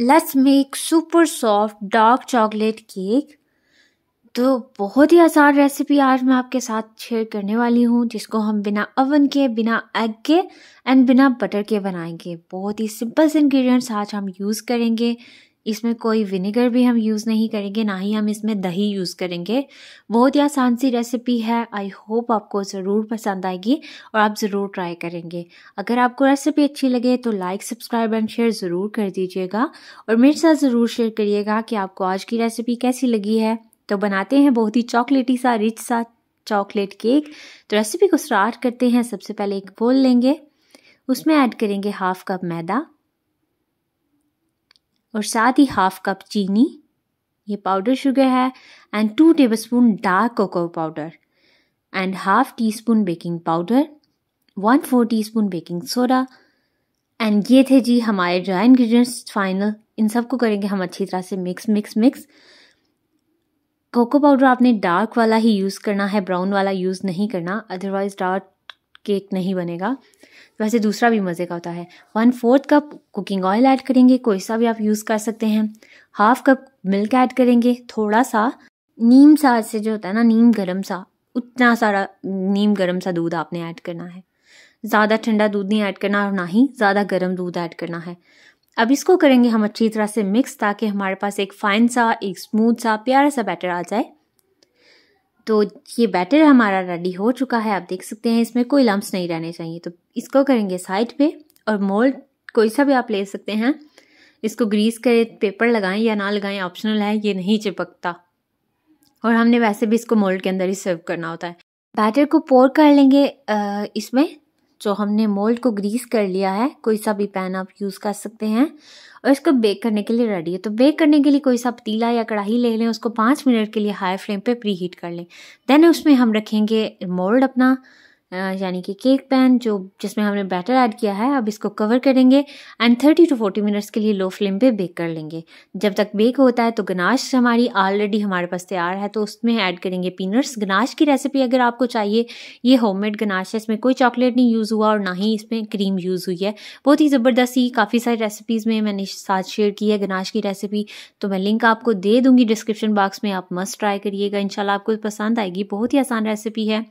let's make super soft dark chocolate cake तो बहुत ही आसान रेसिपी आज मैं आपके साथ शेयर करने वाली हूँ जिसको हम बिना ओवन के बिना एग के एंड बिना बटर के बनाएंगे बहुत ही सिंपल से आज हम यूज़ करेंगे इसमें कोई विनेगर भी हम यूज़ नहीं करेंगे ना ही हम इसमें दही यूज़ करेंगे बहुत ही आसान सी रेसिपी है आई होप आपको ज़रूर पसंद आएगी और आप ज़रूर ट्राई करेंगे अगर आपको रेसिपी अच्छी लगे तो लाइक सब्सक्राइब एंड शेयर ज़रूर कर दीजिएगा और मेरे साथ ज़रूर शेयर करिएगा कि आपको आज की रेसिपी कैसी लगी है तो बनाते हैं बहुत ही चॉकलेटी सा रिच सा चॉकलेट केक तो रेसिपी को स्टार्ट करते हैं सबसे पहले एक बोल लेंगे उसमें ऐड करेंगे हाफ कप मैदा और साथ ही हाफ कप चीनी ये पाउडर शुगर है and two tablespoon dark cocoa powder and half teaspoon baking powder one four teaspoon baking soda and ये थे जी हमारे ड्राई इन्ग्रीडियंट्स फाइनल इन सबको करेंगे हम अच्छी तरह से mix mix mix cocoa powder आपने डार्क वाला ही यूज़ करना है ब्राउन वाला यूज़ नहीं करना अदरवाइज डार्क केक नहीं बनेगा वैसे दूसरा भी मज़े का होता है one fourth cup cooking oil add करेंगे कोई सा भी आप यूज़ कर सकते हैं हाफ कप मिल्क ऐड करेंगे थोड़ा सा नीम सा से जो होता है ना नीम गरम सा उतना सारा नीम गरम सा दूध आपने ऐड करना है ज़्यादा ठंडा दूध नहीं ऐड करना और ना ही ज़्यादा गर्म दूध ऐड करना है अब इसको करेंगे हम अच्छी तरह से मिक्स ताकि हमारे पास एक फाइन सा एक स्मूथ सा प्यारा सा बैटर आ जाए तो ये बैटर हमारा रेडी हो चुका है आप देख सकते हैं इसमें कोई लम्ब नहीं रहने चाहिए तो इसको करेंगे साइड पे और मोल्ड कोई सा भी आप ले सकते हैं इसको ग्रीस करें पेपर लगाएं या ना लगाएं ऑप्शनल है ये नहीं चिपकता और हमने वैसे भी इसको मोल्ड के अंदर ही सर्व करना होता है बैटर को पोर कर लेंगे इसमें जो हमने मोल्ड को ग्रीस कर लिया है कोई सा भी पैन आप यूज़ कर सकते हैं और इसको बेक करने के लिए रेडी है तो बेक करने के लिए कोई सा पतीला या कढ़ाई ले लें उसको पाँच मिनट के लिए हाई फ्लेम पे प्री हीट कर लें देन उसमें हम रखेंगे मोल्ड अपना यानी कि केक पैन जो जिसमें हमने बैटर ऐड किया है अब इसको कवर करेंगे and thirty to forty minutes के लिए लो फ्लेम पे बेक कर लेंगे जब तक बेक होता है तो गनाश हमारी ऑलरेडी हमारे पास तैयार है तो उसमें ऐड करेंगे पीनट्स गनाश की रेसिपी अगर आपको चाहिए ये होममेड गनाश है इसमें कोई चॉकलेट नहीं यूज़ हुआ और ना ही इसमें क्रीम यूज़ हुई है बहुत ही ज़बरदस्त ही काफ़ी सारी रेसिपीज़ में मैंने साथ शेयर की है गनाश की रेसिपी तो मैं लिंक आपको दे दूँगी डिस्क्रिप्शन बॉक्स में आप मस्ट ट्राई करिएगा इन आपको पसंद आएगी बहुत ही आसान रेसिपी है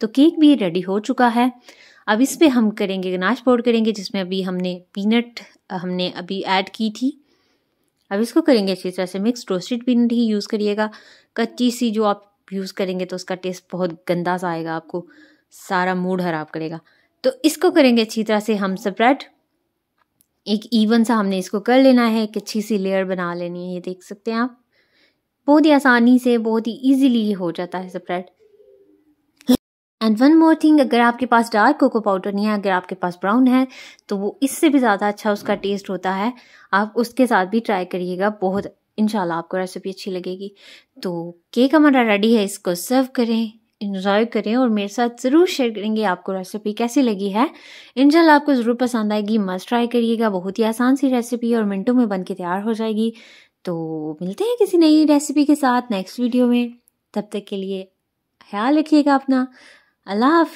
तो केक भी रेडी हो चुका है अब इस पर हम करेंगे गनाश पाउडर करेंगे जिसमें अभी हमने पीनट हमने अभी ऐड की थी अब इसको करेंगे अच्छी तरह से मिक्स रोस्टेड पीनट ही यूज़ करिएगा कच्ची सी जो आप यूज़ करेंगे तो उसका टेस्ट बहुत गंदा सा आएगा आपको सारा मूड खराब करेगा तो इसको करेंगे अच्छी तरह से हम स्प्रेड एक इवन सा हमने इसको कर लेना है एक अच्छी सी लेयर बना लेनी है ये देख सकते हैं आप बहुत ही आसानी से बहुत ही ईजीली हो जाता है spread and one more thing अगर आपके पास डार्क कोको पाउडर नहीं है अगर आपके पास ब्राउन है तो वो इससे भी ज़्यादा अच्छा उसका टेस्ट होता है आप उसके साथ भी ट्राई करिएगा बहुत इन आपको रेसिपी अच्छी लगेगी तो केक हमारा रेडी है इसको सर्व करें इन्जॉय करें और मेरे साथ ज़रूर शेयर करेंगे आपको रेसिपी कैसी लगी है इनशाला आपको ज़रूर पसंद आएगी मस्ट ट्राई करिएगा बहुत ही आसान सी रेसिपी और मिनटों में बन के तैयार हो जाएगी तो मिलते हैं किसी नई रेसिपी के साथ नेक्स्ट वीडियो में तब तक के लिए ख्याल रखिएगा अपना Allah